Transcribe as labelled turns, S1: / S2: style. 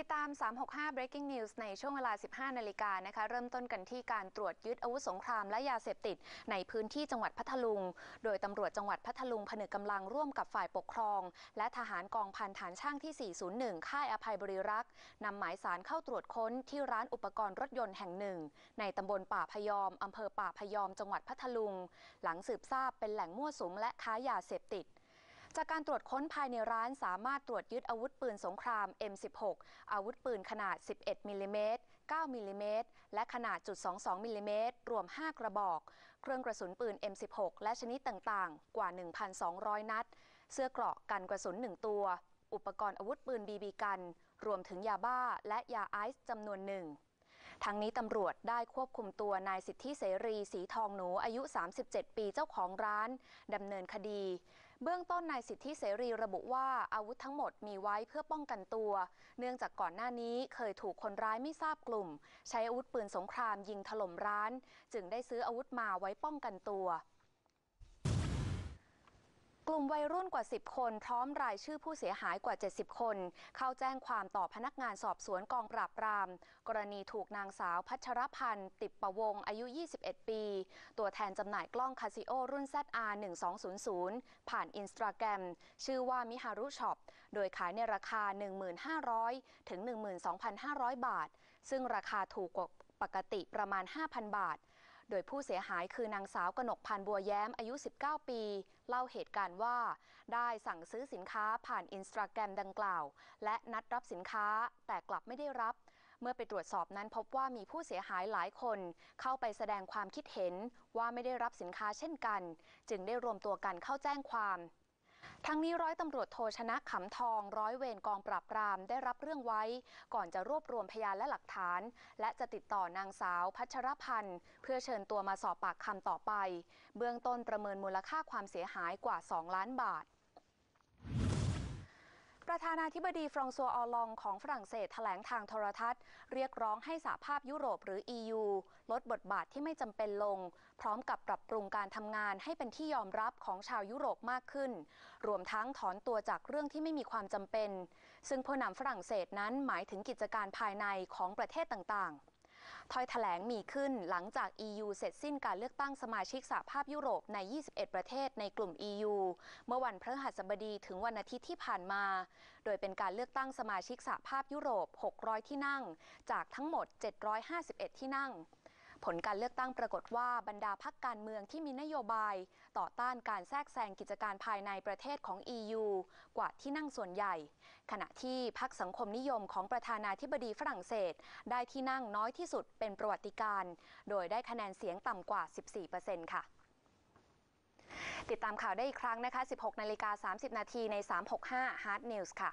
S1: ติดตาม 365 breaking news ในช่วงเวลา 15 นาฬิกานะคะ เริ่มต้นกันที่การตรวจยึดอาวุธสงครามและยาเสพติด ในพื้นที่จังหวัดพัทลุง โดยตำรวจจังหวัดพัทลุงผนึกกำลังร่วมกับฝ่ายปกครอง และทหารกองพันฐานช่างที่ 401 ค่ายอภัยบริรักษ์นำหมายสารเข้าตรวจค้นที่ร้านอุปกรณ์รถยนต์แห่งหนึ่ง ในตำบลป่าพยอมอำเภอป่าพยอม จังหวัดพัทลุง หลังสืบทราบเป็นแหล่งมั่วสุมและค้ายาเสพติดจากการตรวจค้นภายในร้าน สามารถตรวจยึดอาวุธปืนสงคราม M16 อาวุธปืนขนาด 11 มิลิเมตร9มิลิเมตรและขนาดจุด22 มิลิเมตรรวม 5 กระบอก เครื่องกระสุนปืน M16 และชนิดต่าง ๆ กว่า 1,200 นัด เสื้อเกราะกันกระสุน1ตัว อุปกรณ์อาวุธปืนบีบีกัน รวมถึงยาบ้า และยาไอซ์จำนวนหนึ่ง ทั้งนี้ตำรวจได้ควบคุมตัวนายสิทธิเสรี สีทองหนู อายุ 37 ปี เจ้าของร้านดำเนินคดีเบื้องต้นนายสิทธิเสรีระบุว่าอาวุธทั้งหมดมีไว้เพื่อป้องกันตัว เนื่องจากก่อนหน้านี้เคยถูกคนร้ายไม่ทราบกลุ่ม ใช้อาวุธปืนสงครามยิงถล่มร้าน จึงได้ซื้ออาวุธมาไว้ป้องกันตัวกลุ่มวัยรุ่นกว่า 10 คนพร้อมรายชื่อผู้เสียหายกว่า 70 คน เข้าแจ้งความต่อพนักงานสอบสวนกองปราบปราม กรณีถูกนางสาวพัชรพันธ์ ติปประวงอายุ 21 ปี ตัวแทนจำหน่ายกล้องคาซิโอรุ่น ZR 1200ผ่านอินสตาแกรมชื่อว่ามิฮารุช็อปโดยขายในราคา 1,500 ถึง 12,500บาท ซึ่งราคาถูกกว่าปกติประมาณ 5,000 บาทโดยผู้เสียหายคือนางสาวกนกพันธ์บัวแย้มอายุ 19 ปี เล่าเหตุการณ์ว่า ได้สั่งซื้อสินค้าผ่านอินสตาแกรมดังกล่าว และนัดรับสินค้าแต่กลับไม่ได้รับ เมื่อไปตรวจสอบนั้นพบว่ามีผู้เสียหายหลายคน เข้าไปแสดงความคิดเห็นว่าไม่ได้รับสินค้าเช่นกัน จึงได้รวมตัวกันเข้าแจ้งความทั้งนี้ร้อยตำรวจโทชนะขำทอง ร้อยเวรกองปราบปรามได้รับเรื่องไว้ ก่อนจะรวบรวมพยานและหลักฐาน และจะติดต่อนางสาวพัชรพันธ์ เพื่อเชิญตัวมาสอบปากคำต่อไป เบื้องต้นประเมินมูลค่าความเสียหายกว่า 2 ล้านบาทประธานาธิบดีฟรองซัวออลองของฝรั่งเศสแถลงทางโทรทัศน์เรียกร้องให้สหภาพยุโรปหรือ EU ลดบทบาทที่ไม่จำเป็นลง พร้อมกับปรับปรุงการทำงานให้เป็นที่ยอมรับของชาวยุโรปมากขึ้น รวมทั้งถอนตัวจากเรื่องที่ไม่มีความจำเป็น ซึ่งผู้นำฝรั่งเศสนั้นหมายถึงกิจการภายในของประเทศต่างๆถ้อยแถลงมีขึ้นหลังจาก EU เสร็จสิ้นการเลือกตั้งสมาชิกสหภาพยุโรปใน 21 ประเทศในกลุ่ม EU เมื่อวันพฤหัสบดีถึงวันอาทิตย์ที่ผ่านมา โดยเป็นการเลือกตั้งสมาชิกสหภาพยุโรป 600 ที่นั่ง จากทั้งหมด 751 ที่นั่งผลการเลือกตั้งปรากฏว่าบรรดาพักการเมืองที่มีนโยบายต่อต้านการแทรกแซงกิจการภายในประเทศของ EU กว่าที่นั่งส่วนใหญ่ ขณะที่พักสังคมนิยมของประธานาธิบดีฝรั่งเศส ได้ที่นั่งน้อยที่สุดเป็นประวัติการ โดยได้คะแนนเสียงต่ำกว่า 14%ค่ะ ติดตามข่าวได้อีกครั้งนะคะ 16 นาฬิกา 30นาทีใน 365 Hard News ค่ะ